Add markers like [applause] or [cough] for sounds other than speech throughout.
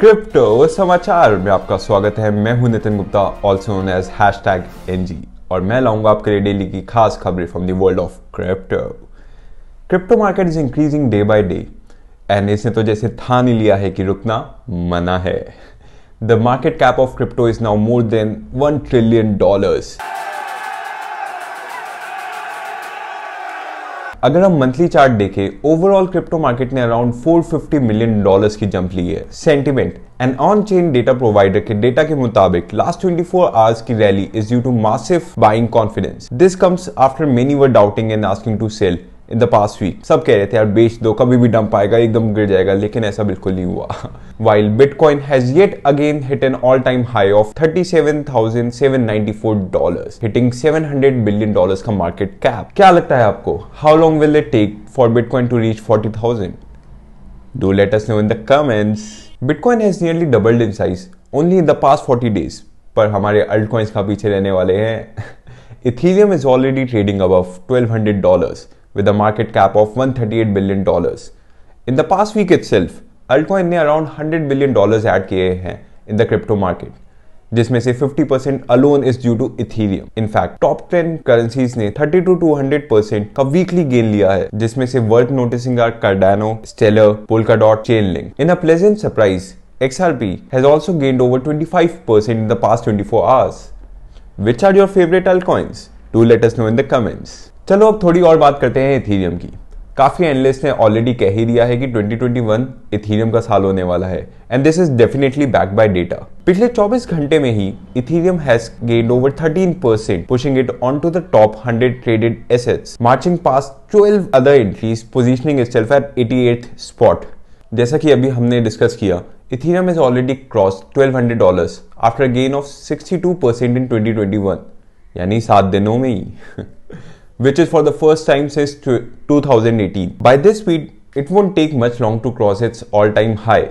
Crypto समाचार में आपका स्वागत है मैं हूं Nitin Gupta also known as hashtag NG और मैं लाऊंगा आपके लिए डेली की खास खबरें from the world of crypto crypto market is increasing day by day and इसने तो जैसे था ही लिया है कि रुकना मना है the market cap of crypto is now more than one trillion dollars अगर हम मंथली चार्ट देखें ओवरऑल क्रिप्टो मार्केट ने अराउंड 450 मिलियन डॉलर्स की जंप ली है sentiment and on chain data provider के डेटा के मुताबिक लास्ट 24 आवर्स की rally is due to massive buying confidence this comes after many were doubting and asking to sell in the past week सब कह रहे थे यार बेच दो कभी भी डंप आएगा एकदम गिर जाएगा लेकिन ऐसा बिल्कुल नहीं हुआ while Bitcoin has yet again hit an all time high of 37,794 dollars hitting 700 billion dollars का मार्केट कैप क्या लगता है आपको how long will it take for Bitcoin to reach 40,000 do let us know in the comments Bitcoin has nearly doubled in size only in the past 40 days पर हमारे alt coins का पीछे रहने वाले हैं [laughs] Ethereum is already trading above $1,200 with a market cap of $138 billion. In the past week itself, altcoin ने around $100 billion add in the crypto market. जिसमें से 50% alone is due to Ethereum. In fact, top 10 currencies ने 30 to 200% का weekly gain लिया है जिसमें से worth noticing are Cardano, Stellar, Polkadot, Chainlink. In a pleasant surprise, XRP has also gained over 25% in the past 24 hours. Which are your favourite altcoins to let know in the comments चलो अब थोड़ी और बात करते हैं Ethereum की काफ़ी analyst ने ऑलरेडी कह ही दिया है कि 2021 इथीरियम का साल होने वाला है and this is definitely back by data पिछले 24 घंटे में ही Ethereum has gained over 13 percent pushing it on to the top 100 traded assets marching past 12 other entries positioning itself at eighth spot जैसा कि अभी हमने डिस्कस किया Ethereum has already crossed $1,200 after a gain of 62% in 2021, यानी सात दिनों में ही which is for the first time since 2018. By this speed, it won't take much long to cross its all-time high,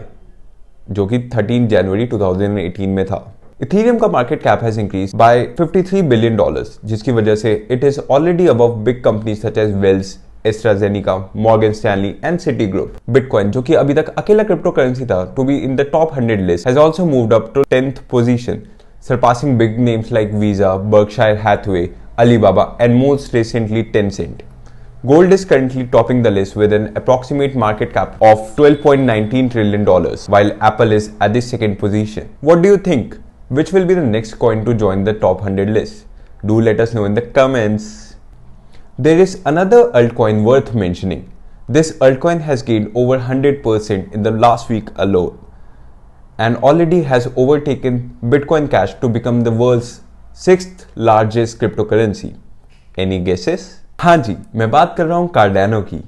जो कि 13 जनवरी 2018 में था इथेरियम का market cap has increase by 53 billion dollars जिसकी वजह से it is already above big companies such as Wells AstraZeneca Morgan Stanley and Citigroup Bitcoin जो कि अभी तक अकेला क्रिप्टो करेंसी था to be in the top hundred list has also moved up to tenth surpassing big names like Visa, Berkshire Hathaway, Alibaba, and most recently Tencent. Gold is currently topping the list with an approximate market cap of $12.19 trillion, while Apple is at the second position. What do you think? Which will be the next coin to join the top 100 list? Do let us know in the comments. There is another altcoin worth mentioning. This altcoin has gained over 100% in the last week alone and already has overtaken Bitcoin Cash to become the world's sixth largest cryptocurrency. Any guesses? हाँ जी मैं बात कर रहा हूँ Cardano की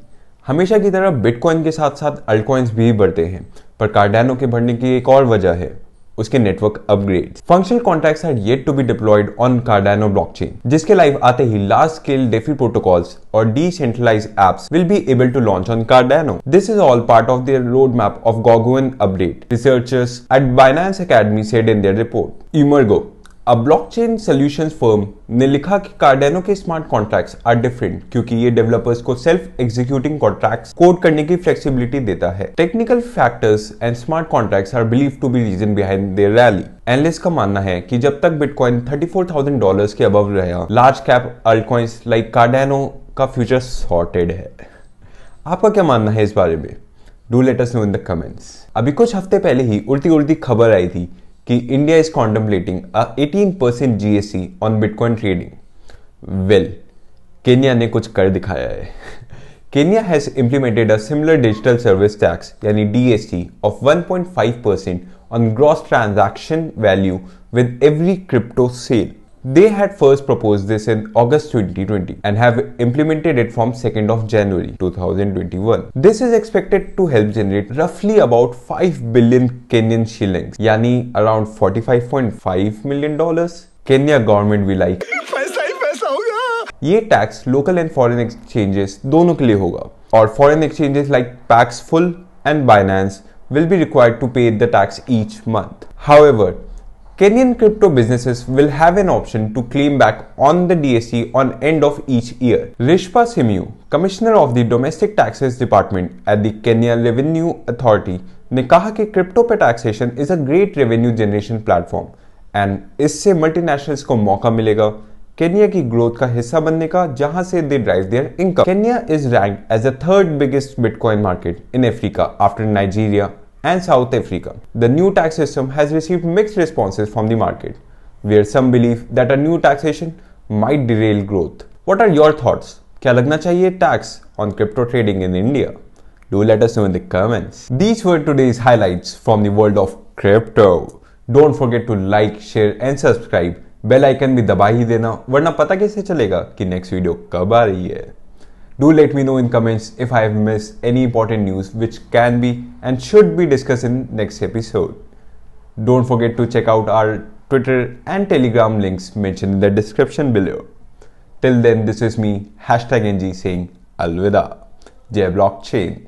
हमेशा की तरह बिटकॉइन के साथ साथ अल्टकॉइंस भी बढ़ते हैं पर कार्डानो के बढ़ने की एक और वजह है उसके network upgrade functional contracts are yet to be deployed on Cardano blockchain जिसके लाइव आते ही लार्ज स्केल डेफी प्रोटोकॉल्स और decentralize apps will be able to launch on Cardano this is all part of roadmap of Gogoan update researchers at Binance Academy said इन their report Emurgo a blockchain solutions firm ने लिखा कि कार्डेनो के smart contracts are different क्योंकि ये developers को self executing contracts code करने की फ्लेक्सिबिलिटी देता है technical factors and smart contracts are believe to be reason behind their rally analyst का मानना है कि जब तक बिटकॉइन 34,000 डॉलर्स के अबव रहा large cap altcoins like Cardano का फ्यूचर सॉर्टेड है आपका क्या मानना है इस बारे में do let us know in the comments अभी कुछ हफ्ते पहले ही उल्टी उल्टी खबर आई थी कि India is contemplating eighteen percent G S C on bitcoin trading well Kenya ने कुछ कर दिखाया है Kenya has implemented a similar digital service tax यानी D S T of one point five percent on gross transaction value with every crypto sale They had first proposed this in August 2020 and have implemented it from 2nd of January 2021. This is expected to help generate roughly about 5 billion Kenyan shillings, yani around 45.5 million dollars. Kenya government will like. ये tax local and foreign exchanges दोनों के लिए होगा और foreign exchanges like Paxful and Binance will be required to pay the tax each month. However, Kenyan crypto businesses will have an option to claim back on the DSC on end of each year. Rishpa Simu, Commissioner of the Domestic Taxes Department at the Kenya Revenue Authority, ne kaha crypto pe taxation is a great revenue generation platform and isse multinationals ko mauka milega Kenya ki growth ka hissa banne ka jahan se they drive their income. Kenya is ranked as the third biggest Bitcoin market in Africa after Nigeria, and South Africa. The new tax system has received mixed responses from the market, where some believe that a new taxation might derail growth. What are your thoughts? क्या लगना चाहिए tax on crypto trading in India? Do let us know in the comments. These were today's highlights from the world of crypto. Don't forget to like, share and subscribe. Bell icon भी दबा ही देना वरना पता कैसे चलेगा कि next video कब आ रही है do let me know in comments if I have missed any important news which can be and should be discussed in next episode. Don't forget to check out our Twitter and Telegram links mentioned in the description below. Till then, this is me, hashtag NG saying Alvida. J Blockchain.